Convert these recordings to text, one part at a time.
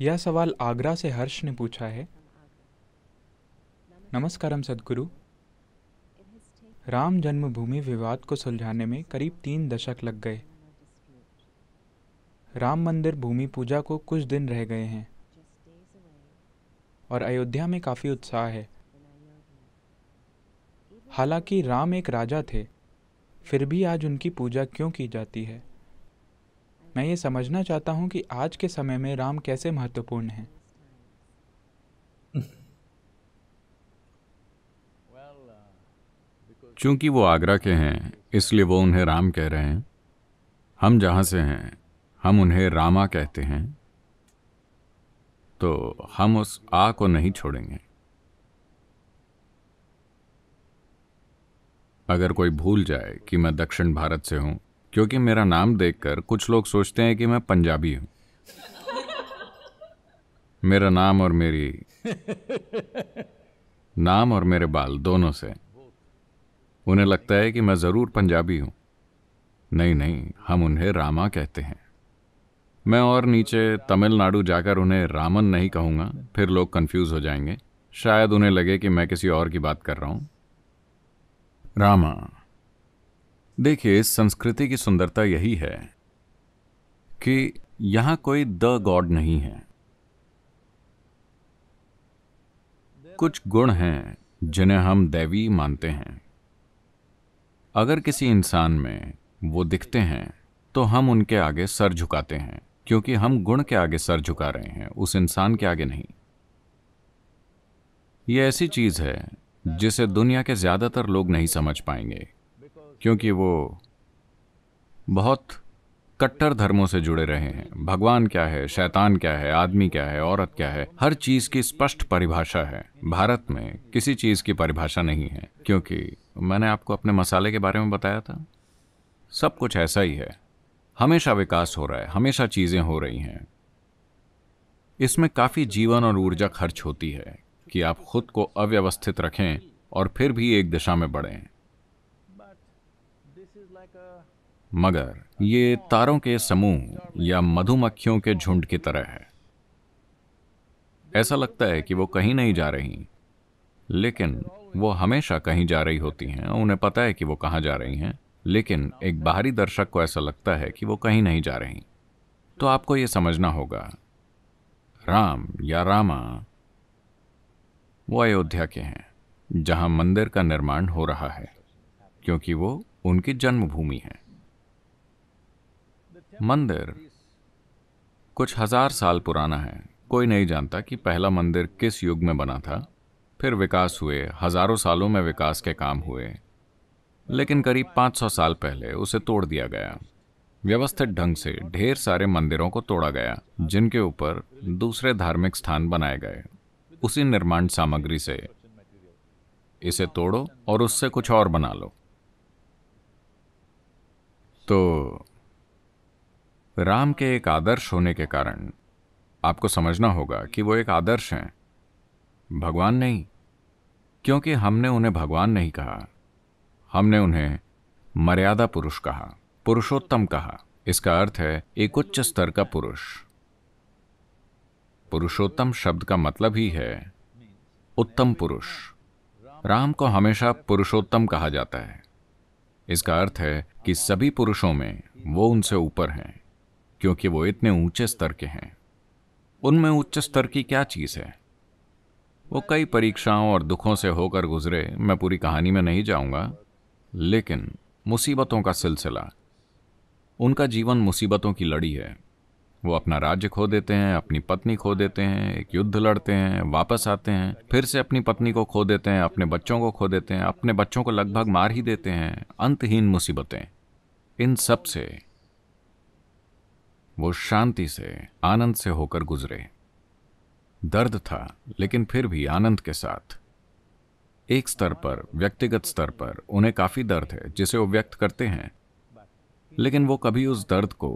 यह सवाल आगरा से हर्ष ने पूछा है नमस्कारम सदगुरु राम जन्मभूमि विवाद को सुलझाने में करीब तीन दशक लग गए राम मंदिर भूमि पूजा को कुछ दिन रह गए हैं और अयोध्या में काफ़ी उत्साह है हालांकि राम एक राजा थे फिर भी आज उनकी पूजा क्यों की जाती है मैं ये समझना चाहता हूँ कि आज के समय में राम कैसे महत्वपूर्ण हैं चूंकि वो आगरा के हैं इसलिए वो उन्हें राम कह रहे हैं हम जहाँ से हैं हम उन्हें रामा कहते हैं तो हम उस आ को नहीं छोड़ेंगे अगर कोई भूल जाए कि मैं दक्षिण भारत से हूँ क्योंकि मेरा नाम देखकर कुछ लोग सोचते हैं कि मैं पंजाबी हूं मेरा नाम और मेरी नाम और मेरे बाल दोनों से उन्हें लगता है कि मैं ज़रूर पंजाबी हूं नहीं नहीं हम उन्हें रामा कहते हैं मैं और नीचे तमिलनाडु जाकर उन्हें रामन नहीं कहूंगा फिर लोग कंफ्यूज हो जाएंगे शायद उन्हें लगे कि मैं किसी और की बात कर रहा हूं रामा देखिए संस्कृति की सुंदरता यही है कि यहां कोई द गॉड नहीं है कुछ गुण हैं जिन्हें हम दैवी मानते हैं अगर किसी इंसान में वो दिखते हैं तो हम उनके आगे सर झुकाते हैं क्योंकि हम गुण के आगे सर झुका रहे हैं उस इंसान के आगे नहीं ये ऐसी चीज है जिसे दुनिया के ज्यादातर लोग नहीं समझ पाएंगे क्योंकि वो बहुत कट्टर धर्मों से जुड़े रहे हैं भगवान क्या है शैतान क्या है आदमी क्या है औरत क्या है हर चीज की स्पष्ट परिभाषा है भारत में किसी चीज की परिभाषा नहीं है क्योंकि मैंने आपको अपने मसाले के बारे में बताया था सब कुछ ऐसा ही है हमेशा विकास हो रहा है हमेशा चीजें हो रही हैं इसमें काफी जीवन और ऊर्जा खर्च होती है कि आप खुद को अव्यवस्थित रखें और फिर भी एक दिशा में बढ़ें मगर ये तारों के समूह या मधुमक्खियों के झुंड की तरह है ऐसा लगता है कि वो कहीं नहीं जा रही लेकिन वो हमेशा कहीं जा रही होती हैं उन्हें पता है कि वो कहाँ जा रही हैं लेकिन एक बाहरी दर्शक को ऐसा लगता है कि वो कहीं नहीं जा रही तो आपको ये समझना होगा राम या रामा वो अयोध्या के हैं जहां मंदिर का निर्माण हो रहा है क्योंकि वो उनकी जन्मभूमि है मंदिर कुछ हजार साल पुराना है कोई नहीं जानता कि पहला मंदिर किस युग में बना था फिर विकास हुए हजारों सालों में विकास के काम हुए लेकिन करीब 500 साल पहले उसे तोड़ दिया गया व्यवस्थित ढंग से ढेर सारे मंदिरों को तोड़ा गया जिनके ऊपर दूसरे धार्मिक स्थान बनाए गए उसी निर्माण सामग्री से इसे तोड़ो और उससे कुछ और बना लो तो राम के एक आदर्श होने के कारण आपको समझना होगा कि वो एक आदर्श हैं भगवान नहीं क्योंकि हमने उन्हें भगवान नहीं कहा हमने उन्हें मर्यादा पुरुष कहा पुरुषोत्तम कहा इसका अर्थ है एक उच्च स्तर का पुरुष पुरुषोत्तम शब्द का मतलब ही है उत्तम पुरुष राम को हमेशा पुरुषोत्तम कहा जाता है इसका अर्थ है कि सभी पुरुषों में वो उनसे ऊपर हैं क्योंकि वो इतने ऊंचे स्तर के हैं उनमें उच्च स्तर की क्या चीज़ है वो कई परीक्षाओं और दुखों से होकर गुजरे मैं पूरी कहानी में नहीं जाऊंगा लेकिन मुसीबतों का सिलसिला उनका जीवन मुसीबतों की लड़ी है वो अपना राज्य खो देते हैं अपनी पत्नी खो देते हैं एक युद्ध लड़ते हैं वापस आते हैं फिर से अपनी पत्नी को खो देते हैं अपने बच्चों को खो देते हैं अपने बच्चों को लगभग मार ही देते हैं अंतहीन मुसीबतें इन सब से वो शांति से आनंद से होकर गुजरे दर्द था लेकिन फिर भी आनंद के साथ एक स्तर पर व्यक्तिगत स्तर पर उन्हें काफी दर्द है जिसे वो व्यक्त करते हैं लेकिन वो कभी उस दर्द को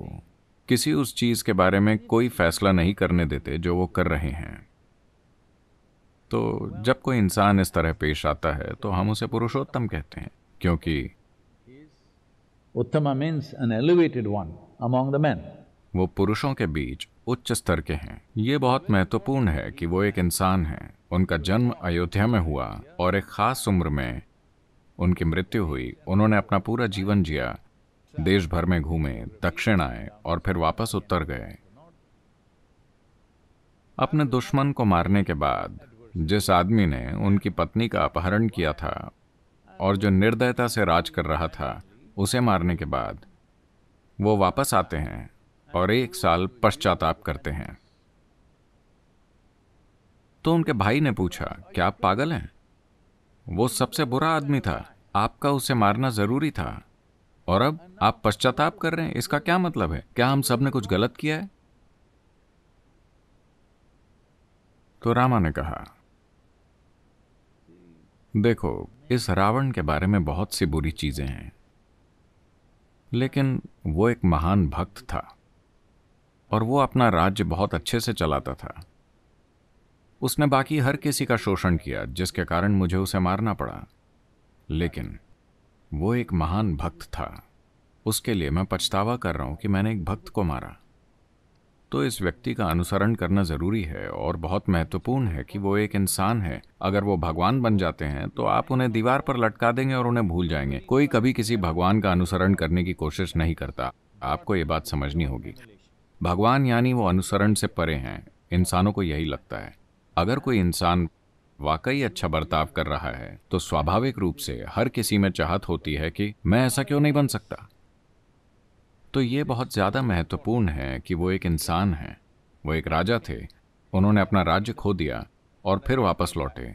किसी उस चीज के बारे में कोई फैसला नहीं करने देते जो वो कर रहे हैं तो जब कोई इंसान इस तरह पेश आता है तो हम उसे पुरुषोत्तम कहते हैं क्योंकि उत्तम means an elevated one among the man वो पुरुषों के बीच उच्च स्तर के हैं ये बहुत महत्वपूर्ण है कि वो एक इंसान हैं उनका जन्म अयोध्या में हुआ और एक खास उम्र में उनकी मृत्यु हुई उन्होंने अपना पूरा जीवन जिया देश भर में घूमे दक्षिण आए और फिर वापस उत्तर गए अपने दुश्मन को मारने के बाद जिस आदमी ने उनकी पत्नी का अपहरण किया था और जो निर्दयता से राज कर रहा था उसे मारने के बाद वो वापस आते हैं और एक साल पश्चाताप करते हैं तो उनके भाई ने पूछा क्या आप पागल हैं वो सबसे बुरा आदमी था आपका उसे मारना जरूरी था और अब आप पश्चाताप कर रहे हैं इसका क्या मतलब है क्या हम सब ने कुछ गलत किया है तो रामा ने कहा देखो इस रावण के बारे में बहुत सी बुरी चीजें हैं लेकिन वो एक महान भक्त था और वो अपना राज्य बहुत अच्छे से चलाता था उसने बाकी हर किसी का शोषण किया जिसके कारण मुझे उसे मारना पड़ा लेकिन वो एक महान भक्त था उसके लिए मैं पछतावा कर रहा हूं कि मैंने एक भक्त को मारा तो इस व्यक्ति का अनुसरण करना ज़रूरी है और बहुत महत्वपूर्ण है कि वो एक इंसान है अगर वो भगवान बन जाते हैं तो आप उन्हें दीवार पर लटका देंगे और उन्हें भूल जाएंगे कोई कभी किसी भगवान का अनुसरण करने की कोशिश नहीं करता आपको ये बात समझनी होगी भगवान यानी वो अनुसरण से परे हैं इंसानों को यही लगता है अगर कोई इंसान वाकई अच्छा बर्ताव कर रहा है तो स्वाभाविक रूप से हर किसी में चाहत होती है कि मैं ऐसा क्यों नहीं बन सकता तो ये बहुत ज़्यादा महत्वपूर्ण है कि वो एक इंसान है वो एक राजा थे उन्होंने अपना राज्य खो दिया और फिर वापस लौटे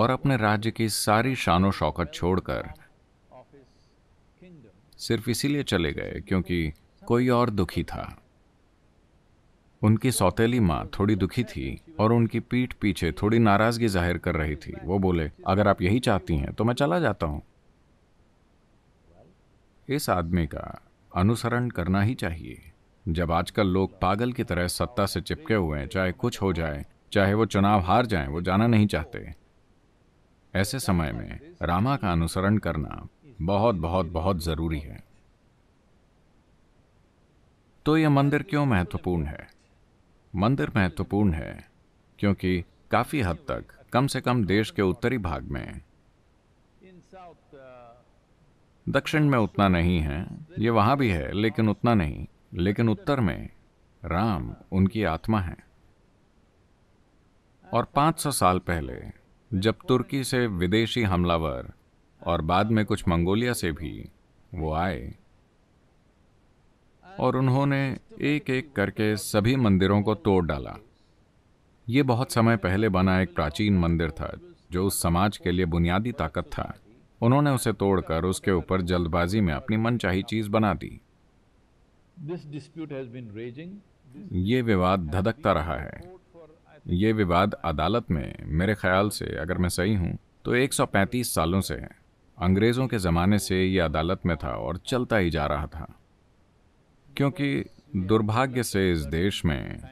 और अपने राज्य की सारी शानो शौकत छोड़कर सिर्फ इसीलिए चले गए क्योंकि कोई और दुखी था उनकी सौतेली माँ थोड़ी दुखी थी और उनकी पीठ पीछे थोड़ी नाराजगी जाहिर कर रही थी वो बोले अगर आप यही चाहती हैं तो मैं चला जाता हूं इस आदमी का अनुसरण करना ही चाहिए जब आजकल लोग पागल की तरह सत्ता से चिपके हुए हैं चाहे कुछ हो जाए चाहे वो चुनाव हार जाए वो जाना नहीं चाहते ऐसे समय में रामा का अनुसरण करना बहुत बहुत बहुत ज़रूरी है तो यह मंदिर क्यों महत्वपूर्ण है मंदिर महत्वपूर्ण है क्योंकि काफ़ी हद तक कम से कम देश के उत्तरी भाग में दक्षिण में उतना नहीं है ये वहां भी है लेकिन उतना नहीं लेकिन उत्तर में राम उनकी आत्मा है और 500 साल पहले जब तुर्की से विदेशी हमलावर और बाद में कुछ मंगोलिया से भी वो आए और उन्होंने एक एक करके सभी मंदिरों को तोड़ डाला ये बहुत समय पहले बना एक प्राचीन मंदिर था जो उस समाज के लिए बुनियादी ताकत था उन्होंने उसे तोड़कर उसके ऊपर जल्दबाजी में अपनी मनचाही चीज बना दी ये विवाद धधकता रहा है ये विवाद अदालत में मेरे ख्याल से अगर मैं सही हूँ तो 135 सालों से है अंग्रेज़ों के ज़माने से ये अदालत में था और चलता ही जा रहा था क्योंकि दुर्भाग्य से इस देश में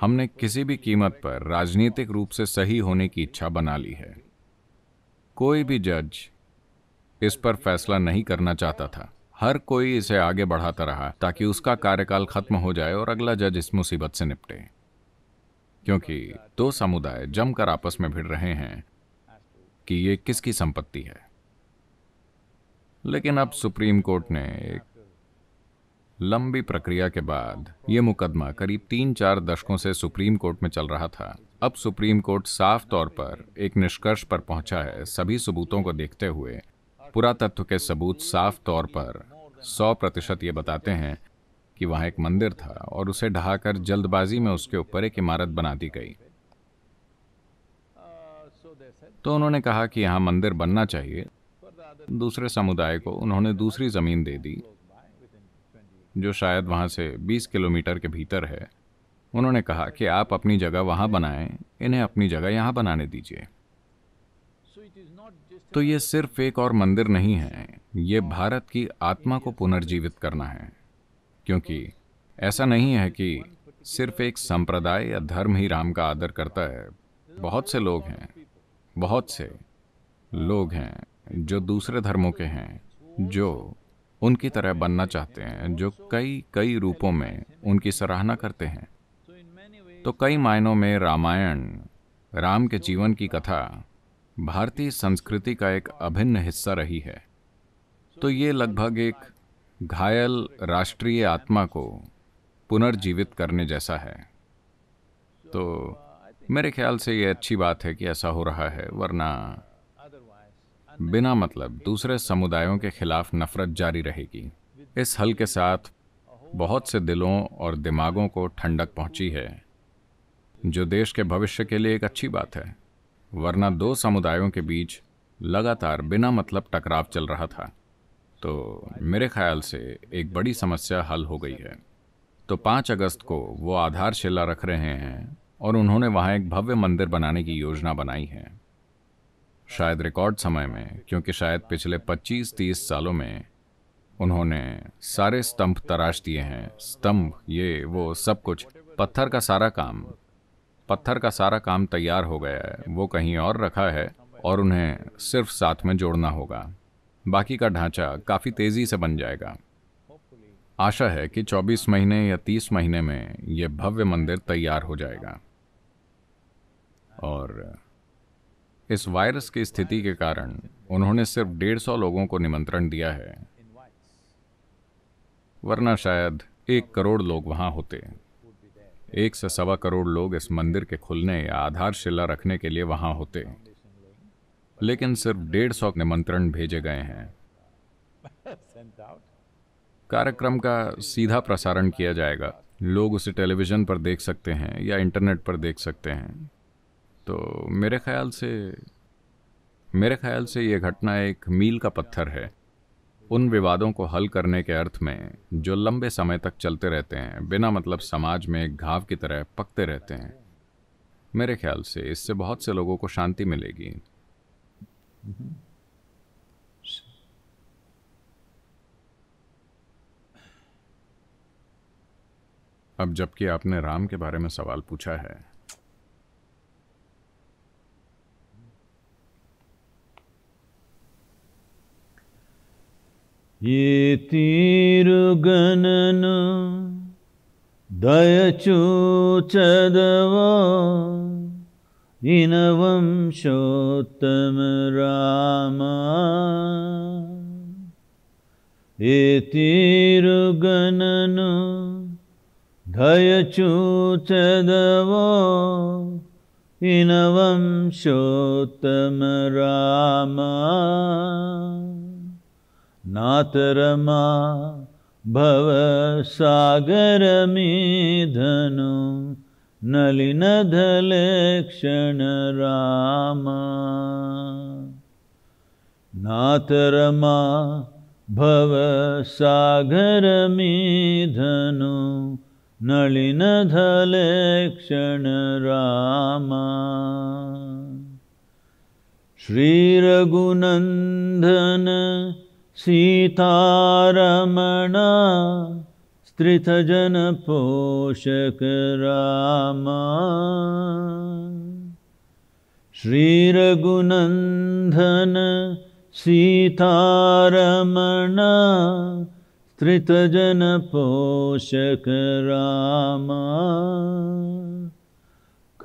हमने किसी भी कीमत पर राजनीतिक रूप से सही होने की इच्छा बना ली है कोई भी जज इस पर फैसला नहीं करना चाहता था हर कोई इसे आगे बढ़ाता रहा ताकि उसका कार्यकाल खत्म हो जाए और अगला जज इस मुसीबत से निपटे क्योंकि दो समुदाय जमकर आपस में भिड़ रहे हैं कि ये किसकी संपत्ति है लेकिन अब सुप्रीम कोर्ट ने एक लंबी प्रक्रिया के बाद ये मुकदमा करीब तीन चार दशकों से सुप्रीम कोर्ट में चल रहा था अब सुप्रीम कोर्ट साफ तौर पर एक निष्कर्ष पर पहुंचा है सभी सबूतों को देखते हुए पुरातत्व के सबूत साफ तौर पर सौ प्रतिशत ये बताते हैं कि वहाँ एक मंदिर था और उसे ढहाकर जल्दबाजी में उसके ऊपर एक इमारत बना दी गई तो उन्होंने कहा कि यहाँ मंदिर बनना चाहिए दूसरे समुदाय को उन्होंने दूसरी जमीन दे दी जो शायद वहाँ से 20 किलोमीटर के भीतर है उन्होंने कहा कि आप अपनी जगह वहाँ बनाएं इन्हें अपनी जगह यहाँ बनाने दीजिए तो ये सिर्फ एक और मंदिर नहीं है ये भारत की आत्मा को पुनर्जीवित करना है क्योंकि ऐसा नहीं है कि सिर्फ एक संप्रदाय या धर्म ही राम का आदर करता है बहुत से लोग हैं बहुत से लोग हैं जो दूसरे धर्मों के हैं जो उनकी तरह बनना चाहते हैं जो कई कई रूपों में उनकी सराहना करते हैं तो कई मायनों में रामायण राम के जीवन की कथा भारतीय संस्कृति का एक अभिन्न हिस्सा रही है तो ये लगभग एक घायल राष्ट्रीय आत्मा को पुनर्जीवित करने जैसा है तो मेरे ख्याल से ये अच्छी बात है कि ऐसा हो रहा है वरना बिना मतलब दूसरे समुदायों के खिलाफ नफरत जारी रहेगी इस हल के साथ बहुत से दिलों और दिमागों को ठंडक पहुंची है जो देश के भविष्य के लिए एक अच्छी बात है वरना दो समुदायों के बीच लगातार बिना मतलब टकराव चल रहा था तो मेरे ख्याल से एक बड़ी समस्या हल हो गई है तो पाँच अगस्त को वो आधारशिला रख रहे हैं और उन्होंने वहाँ एक भव्य मंदिर बनाने की योजना बनाई है शायद रिकॉर्ड समय में क्योंकि शायद पिछले 25-30 सालों में उन्होंने सारे स्तंभ तराश दिए हैं स्तंभ ये वो सब कुछ पत्थर का सारा काम पत्थर का सारा काम तैयार हो गया है वो कहीं और रखा है और उन्हें सिर्फ साथ में जोड़ना होगा बाकी का ढांचा काफ़ी तेज़ी से बन जाएगा आशा है कि 24 महीने या 30 महीने में यह भव्य मंदिर तैयार हो जाएगा और इस वायरस की स्थिति के कारण उन्होंने सिर्फ डेढ़ सौ लोगों को निमंत्रण दिया है वरना शायद एक करोड़ लोग वहां होते एक से सवा करोड़ लोग इस मंदिर के खुलने या आधारशिला रखने के लिए वहां होते लेकिन सिर्फ डेढ़ सौ निमंत्रण भेजे गए हैं कार्यक्रम का सीधा प्रसारण किया जाएगा लोग उसे टेलीविजन पर देख सकते हैं या इंटरनेट पर देख सकते हैं तो मेरे ख्याल से मेरे ख्याल से ये घटना एक मील का पत्थर है उन विवादों को हल करने के अर्थ में जो लंबे समय तक चलते रहते हैं बिना मतलब समाज में एक घाव की तरह पकते रहते हैं मेरे ख्याल से इससे बहुत से लोगों को शांति मिलेगी अब जबकि आपने राम के बारे में सवाल पूछा है रुगणनुयचु चदवो इनवं श्रोतम राम एगनो दयचु चदवो इनवं राम नातरमा मा भवसागरमि धनु नलिनधल क्षणराम नातर मा भवसागरमिधनो नलिनधल श्रीरघुनन्दन सीतारमण स्त्रितजनपोषक रामा श्रीरघुनन्दन सीतारमण स्त्रितजनपोषक राम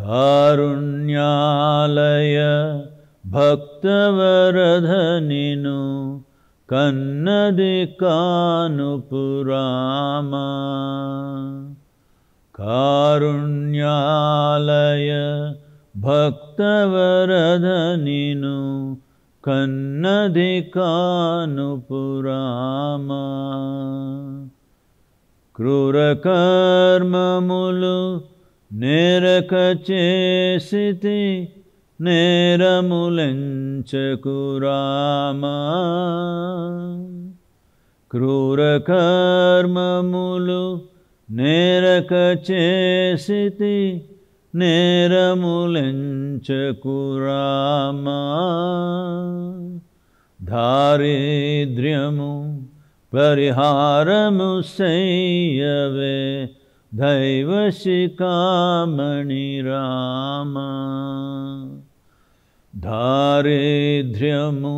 कारुण्यालय भक्तवरधनिनु కన్నది కానుపురామా కారుణ్యాలయ భక్తవరధనిను కన్నది కానుపురామా క్రూరకర్మములు నేరక చేసితి నేరములంచకురామా క్రూరకర్మములు నేరక చేసితి నేరములెంచకురామా దారిద్ర్యము పరిహారము సయ్యవే దైవశిఖామణి రామ దారిద్ర్యము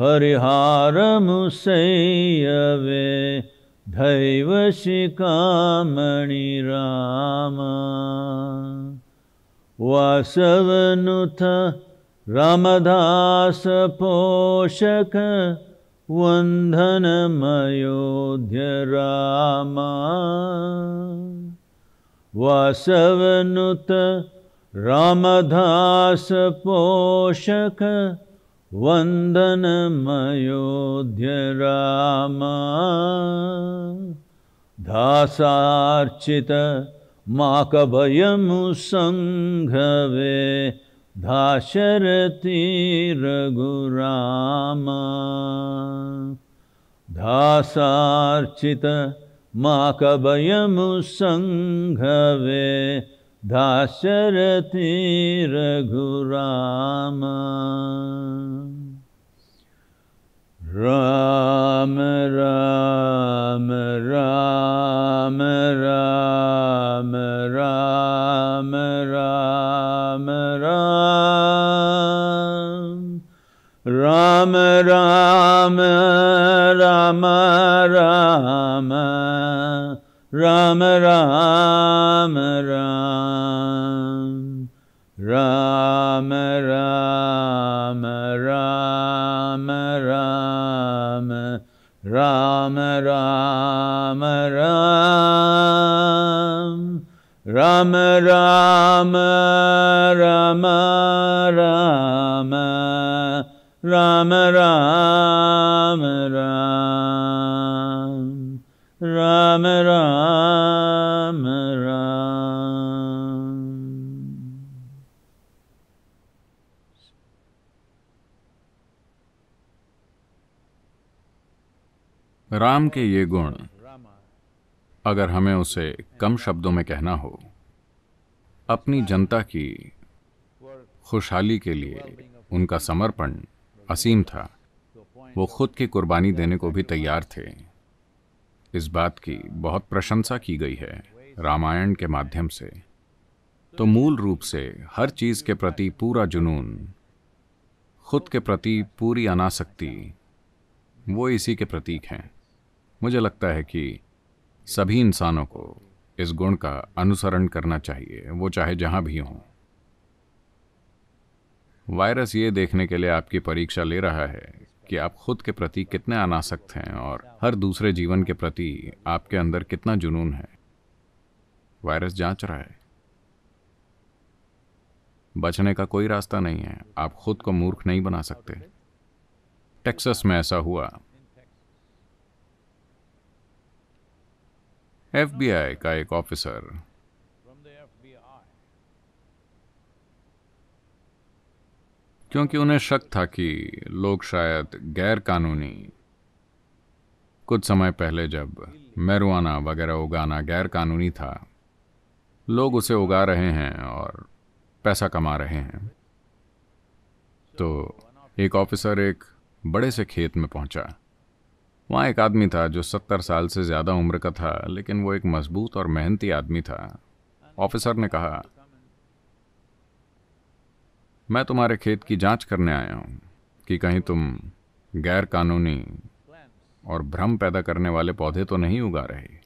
परिहारमुसैयवे धैवशिकामणि राम वासवनुथ रामदास पोष वन्दनमयोध्य Ram वासवनुत Ramdas वन्दनमयोध्य Ram माकभयमु माकभयमुसङ्घवे धाशरति Raghuram धासार्चित माकभयमुसङ्घवे Dasharathi Raghuram Ram Ram Ram Ram Ram Ram Ram Ram Ram Ram Ram Ram Ram Ram Ram Ram Ram Ram Ram Ram Ram Ram Ram Ram Ram Ram Ram Ram Ram Ram Ram Ram के ये गुण अगर हमें उसे कम शब्दों में कहना हो अपनी जनता की खुशहाली के लिए उनका समर्पण असीम था वो खुद की कुर्बानी देने को भी तैयार थे इस बात की बहुत प्रशंसा की गई है रामायण के माध्यम से तो मूल रूप से हर चीज़ के प्रति पूरा जुनून खुद के प्रति पूरी अनासक्ति वो इसी के प्रतीक हैं मुझे लगता है कि सभी इंसानों को इस गुण का अनुसरण करना चाहिए वो चाहे जहां भी हों वायरस ये देखने के लिए आपकी परीक्षा ले रहा है कि आप खुद के प्रति कितने अनासक्त हैं और हर दूसरे जीवन के प्रति आपके अंदर कितना जुनून है वायरस जांच रहा है बचने का कोई रास्ता नहीं है आप खुद को मूर्ख नहीं बना सकते टेक्सस में ऐसा हुआ एफबीआई का एक ऑफिसर क्योंकि उन्हें शक था कि लोग शायद गैरकानूनी कुछ समय पहले जब मैरुआना वगैरह उगाना गैरकानूनी था लोग उसे उगा रहे हैं और पैसा कमा रहे हैं तो एक ऑफिसर एक बड़े से खेत में पहुंचा वहाँ एक आदमी था जो सत्तर साल से ज़्यादा उम्र का था लेकिन वो एक मजबूत और मेहनती आदमी था ऑफिसर ने कहा मैं तुम्हारे खेत की जांच करने आया हूँ कि कहीं तुम गैर कानूनी और भ्रम पैदा करने वाले पौधे तो नहीं उगा रहे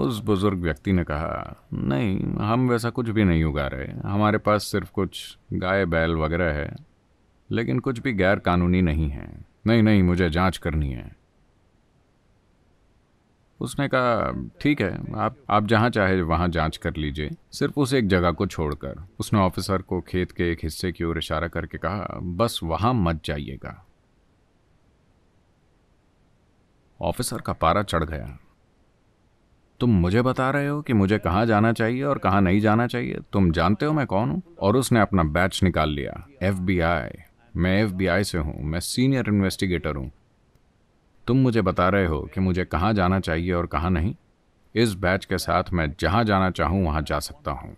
उस बुजुर्ग व्यक्ति ने कहा नहीं हम वैसा कुछ भी नहीं उगा रहे हमारे पास सिर्फ कुछ गाय बैल वगैरह है लेकिन कुछ भी गैर कानूनी नहीं है नहीं नहीं मुझे जांच करनी है उसने कहा ठीक है आप आप जहाँ चाहे वहाँ जांच कर लीजिए सिर्फ उस एक जगह को छोड़कर उसने ऑफिसर को खेत के एक हिस्से की ओर इशारा करके कहा बस वहाँ मत जाइएगा ऑफिसर का पारा चढ़ गया तुम मुझे बता रहे हो कि मुझे कहाँ जाना चाहिए और कहाँ नहीं जाना चाहिए तुम जानते हो मैं कौन हूँ और उसने अपना बैच निकाल लिया एफ मैं एफ से हूँ मैं सीनियर इन्वेस्टिगेटर हूँ तुम मुझे बता रहे हो कि मुझे कहाँ जाना चाहिए और कहाँ नहीं इस बैच के साथ मैं जहाँ जाना चाहूँ वहाँ जा सकता हूँ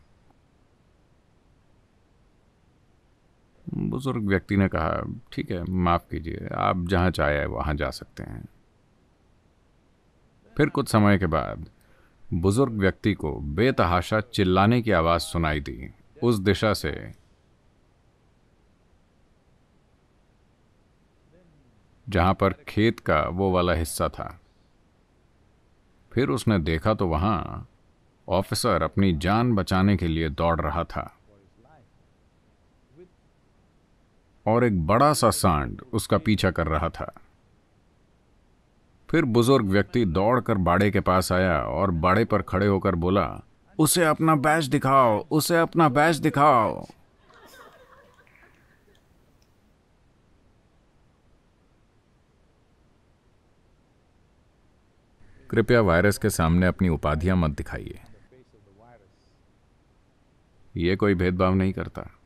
बुजुर्ग व्यक्ति ने कहा ठीक है माफ़ कीजिए आप जहाँ चाहे वहाँ जा सकते हैं फिर कुछ समय के बाद बुजुर्ग व्यक्ति को बेतहाशा चिल्लाने की आवाज़ सुनाई दी उस दिशा से जहां पर खेत का वो वाला हिस्सा था फिर उसने देखा तो वहां ऑफिसर अपनी जान बचाने के लिए दौड़ रहा था और एक बड़ा सा सांड उसका पीछा कर रहा था फिर बुजुर्ग व्यक्ति दौड़कर बाड़े के पास आया और बाड़े पर खड़े होकर बोला उसे अपना बैच दिखाओ उसे अपना बैच दिखाओ कृपया वायरस के सामने अपनी उपाधियां मत दिखाइए ये कोई भेदभाव नहीं करता